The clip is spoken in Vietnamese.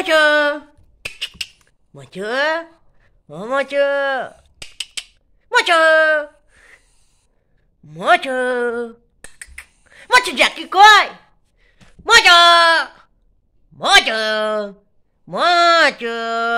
Mua chưa? Mua chưa? Mua chưa? Mua chưa? Mua chưa? Mua chưa giặt cái coi? Mua chưa? Mua chưa? Mua chưa?